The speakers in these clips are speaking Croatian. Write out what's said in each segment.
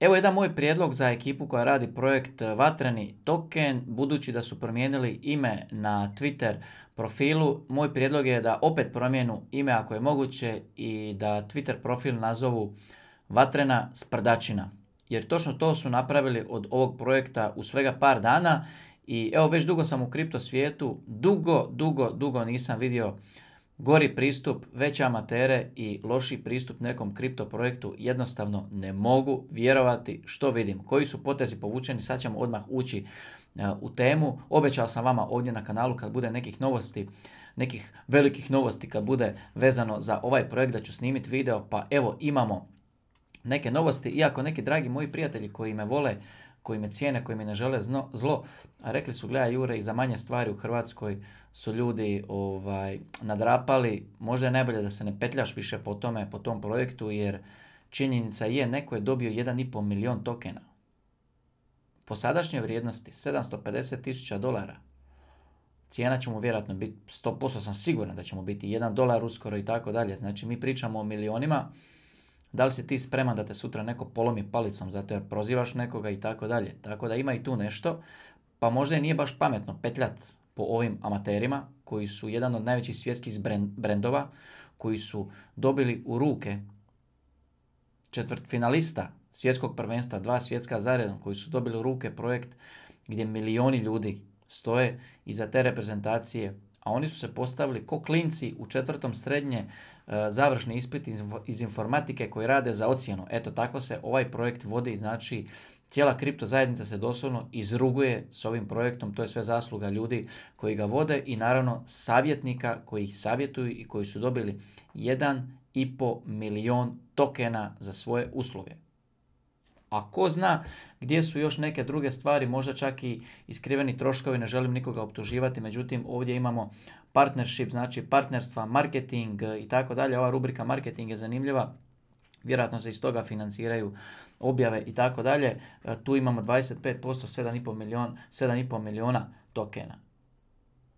Evo jedan moj prijedlog za ekipu koja radi projekt e, Vatreni token, budući da su promijenili ime na Twitter profilu, moj prijedlog je da opet promijenu ime ako je moguće i da Twitter profil nazovu Vatrena sprdačina. Jer točno to su napravili od ovog projekta u svega par dana i evo već dugo sam u kripto svijetu, dugo, dugo, dugo nisam vidio Gori pristup, veće amatere i loši pristup nekom kripto projektu jednostavno ne mogu vjerovati što vidim. Koji su potezi povučeni, sad ćemo odmah ući e, u temu. Obećao sam vama ovdje na kanalu kad bude nekih novosti, nekih velikih novosti kad bude vezano za ovaj projekt da ću snimiti video. Pa evo imamo neke novosti, iako neki dragi moji prijatelji koji me vole koji me cijene, koji mi ne žele zlo, a rekli su, gledaj Jure, i za manje stvari u Hrvatskoj su ljudi ovaj, nadrapali, možda je najbolje da se ne petljaš više po tome, po tom projektu, jer činjenica je, neko je dobio 1,5 milion tokena. Po sadašnjoj vrijednosti 750 tisuća dolara, cijena će mu vjerojatno biti, 100% sam siguran da će mu biti 1 dolar uskoro i tako dalje. Znači mi pričamo o milionima, da li si ti spreman da te sutra neko polomi palicom zato jer prozivaš nekoga i tako dalje. Tako da ima i tu nešto, pa možda i nije baš pametno petljat po ovim amaterima koji su jedan od najvećih svjetskih brendova koji su dobili u ruke četvrt finalista svjetskog prvenstva, dva svjetska zaredom koji su dobili u ruke projekt gdje milioni ljudi stoje iza te reprezentacije, a oni su se postavili ko klinci u četvrtom srednje E, završni ispit iz informatike koji rade za ocjenu. Eto tako se ovaj projekt vodi, znači cijela kripto zajednica se doslovno izruguje s ovim projektom, to je sve zasluga ljudi koji ga vode i naravno savjetnika koji ih savjetuju i koji su dobili 1,5 milion tokena za svoje usluge. A ko zna gdje su još neke druge stvari, možda čak i iskriveni troškovi, ne želim nikoga optuživati, međutim ovdje imamo partnership, znači partnerstva, marketing e, i tako dalje. Ova rubrika marketing je zanimljiva, vjerojatno se iz toga financiraju objave i tako dalje. E, tu imamo 25%, 7,5 miliona, 7,5 miliona tokena.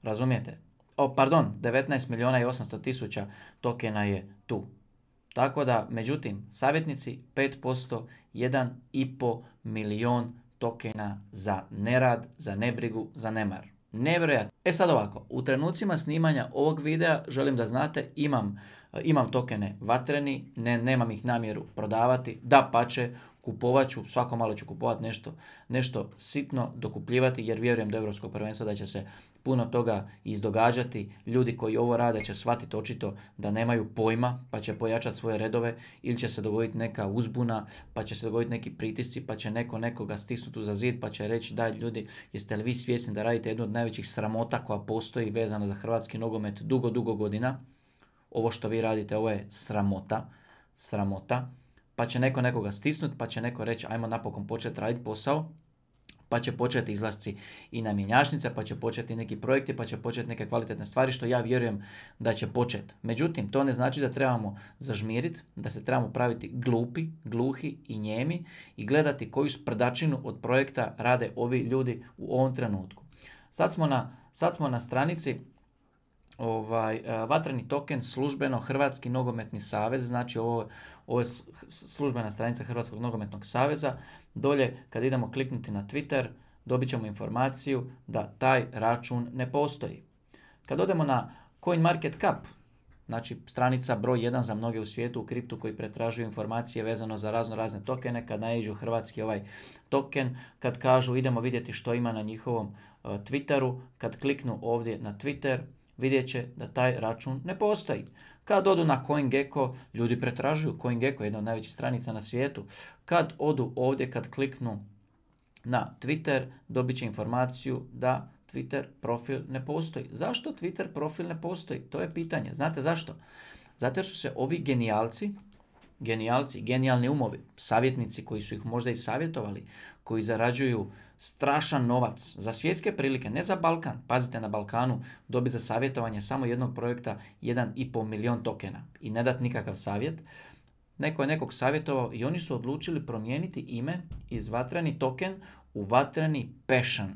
Razumijete? O, pardon, 19 miliona i 800 tisuća tokena je tu. Tako da, međutim, savjetnici 5%, 1,5 milion tokena za nerad, za nebrigu, za nemar. Nevjerojatno. E sad ovako, u trenucima snimanja ovog videa želim da znate imam, eh, imam tokene vatreni, ne, nemam ih namjeru prodavati, da će kupovat ću, svako malo ću kupovati nešto, nešto sitno, dokupljivati jer vjerujem do Europskog prvenstva da će se puno toga izdogađati. Ljudi koji ovo rade će shvatiti očito da nemaju pojma pa će pojačati svoje redove ili će se dogoditi neka uzbuna pa će se dogoditi neki pritisci pa će neko nekoga stisnuti za zid pa će reći daj ljudi jeste li vi svjesni da radite jednu od najvećih sramota koja postoji vezana za hrvatski nogomet dugo, dugo godina. Ovo što vi radite ovo je sramota, sramota. Pa će neko nekoga stisnuti, pa će neko reći ajmo napokon početi raditi posao pa će početi izlasci i na mjenjačnice, pa će početi neki projekti, pa će početi neke kvalitetne stvari što ja vjerujem da će početi. Međutim, to ne znači da trebamo zažmiriti, da se trebamo praviti glupi, gluhi i njemi i gledati koju sprdačinu od projekta rade ovi ljudi u ovom trenutku. Sad smo na, sad smo na stranici ovaj, e, vatreni token službeno Hrvatski nogometni savez, znači ovo, je službena stranica Hrvatskog nogometnog saveza, dolje kad idemo kliknuti na Twitter dobit ćemo informaciju da taj račun ne postoji. Kad odemo na CoinMarketCap, znači stranica broj 1 za mnoge u svijetu u kriptu koji pretražuju informacije vezano za razno razne tokene, kad naiđu hrvatski ovaj token, kad kažu idemo vidjeti što ima na njihovom e, Twitteru, kad kliknu ovdje na Twitter, vidjet će da taj račun ne postoji. Kad odu na CoinGecko, ljudi pretražuju. CoinGecko je jedna od najvećih stranica na svijetu. Kad odu ovdje, kad kliknu na Twitter, dobit će informaciju da Twitter profil ne postoji. Zašto Twitter profil ne postoji? To je pitanje. Znate zašto? Zato što se ovi genijalci genijalci, genijalni umovi, savjetnici koji su ih možda i savjetovali, koji zarađuju strašan novac za svjetske prilike, ne za Balkan. Pazite, na Balkanu dobi za savjetovanje samo jednog projekta 1,5 milion tokena i ne dat nikakav savjet. Neko je nekog savjetovao i oni su odlučili promijeniti ime iz vatreni token u vatreni passion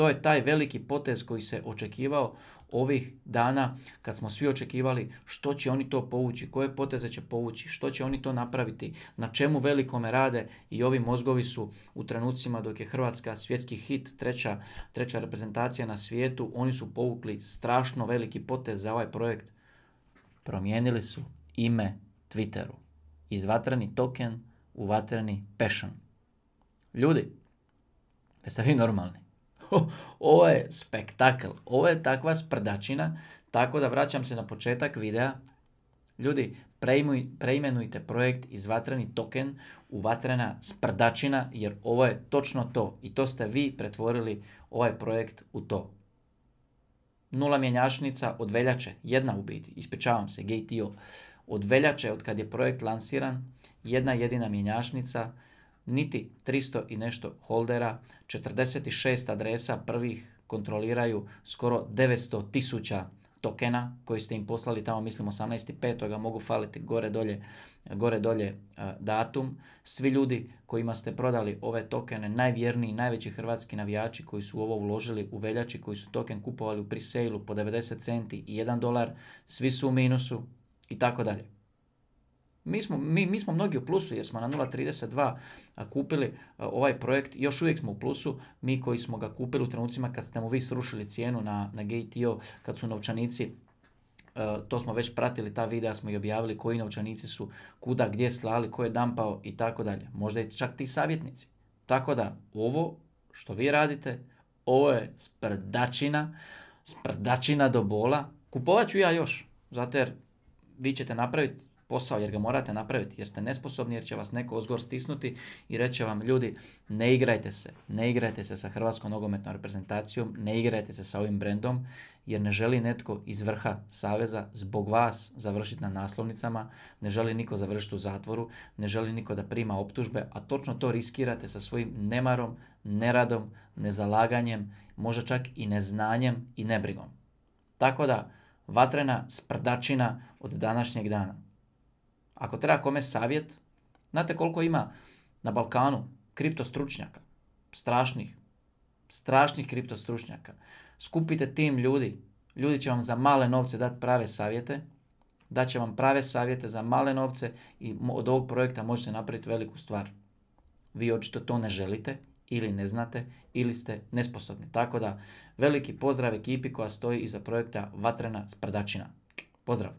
to je taj veliki potez koji se očekivao ovih dana kad smo svi očekivali što će oni to povući, koje poteze će povući, što će oni to napraviti, na čemu velikome rade i ovi mozgovi su u trenucima dok je Hrvatska svjetski hit, treća, treća reprezentacija na svijetu, oni su povukli strašno veliki potez za ovaj projekt. Promijenili su ime Twitteru. Iz vatreni token u vatreni passion. Ljudi, jeste vi normalni? ovo je spektakl, ovo je takva sprdačina, tako da vraćam se na početak videa. Ljudi, preimenujte projekt iz vatreni token u vatrena sprdačina, jer ovo je točno to i to ste vi pretvorili ovaj projekt u to. Nula mjenjašnica od veljače, jedna u biti, ispričavam se, GTO. Od veljače, od kad je projekt lansiran, jedna jedina mjenjačnica, niti 300 i nešto holdera, 46 adresa prvih kontroliraju skoro 900 tisuća tokena koji ste im poslali tamo mislim 18.5. mogu faliti gore dolje, gore dolje e, datum. Svi ljudi kojima ste prodali ove tokene, najvjerniji, najveći hrvatski navijači koji su ovo uložili u veljači, koji su token kupovali u pre po 90 centi i 1 dolar, svi su u minusu i tako dalje. Mi smo, mi, mi smo mnogi u plusu jer smo na 0.32 kupili ovaj projekt, još uvijek smo u plusu, mi koji smo ga kupili u trenucima kad ste mu vi srušili cijenu na, na GTO, kad su novčanici to smo već pratili, ta videa smo i objavili koji novčanici su kuda, gdje slali, ko je dampao i tako dalje. Možda i čak ti savjetnici. Tako da ovo što vi radite, ovo je sprdačina, sprdačina do bola. Kupovat ću ja još, zato jer vi ćete napraviti posao jer ga morate napraviti, jer ste nesposobni, jer će vas neko ozgor stisnuti i reće vam ljudi ne igrajte se, ne igrajte se sa hrvatskom nogometnom reprezentacijom, ne igrajte se sa ovim brendom jer ne želi netko iz vrha saveza zbog vas završiti na naslovnicama, ne želi niko završiti u zatvoru, ne želi niko da prima optužbe, a točno to riskirate sa svojim nemarom, neradom, nezalaganjem, možda čak i neznanjem i nebrigom. Tako da, vatrena sprdačina od današnjeg dana. Ako treba kome savjet, znate koliko ima na Balkanu kripto stručnjaka, strašnih, strašnih kripto stručnjaka. Skupite tim ljudi, ljudi će vam za male novce dati prave savjete, da će vam prave savjete za male novce i od ovog projekta možete napraviti veliku stvar. Vi očito to ne želite ili ne znate ili ste nesposobni. Tako da veliki pozdrav ekipi koja stoji iza projekta Vatrena Sprdačina. Pozdrav!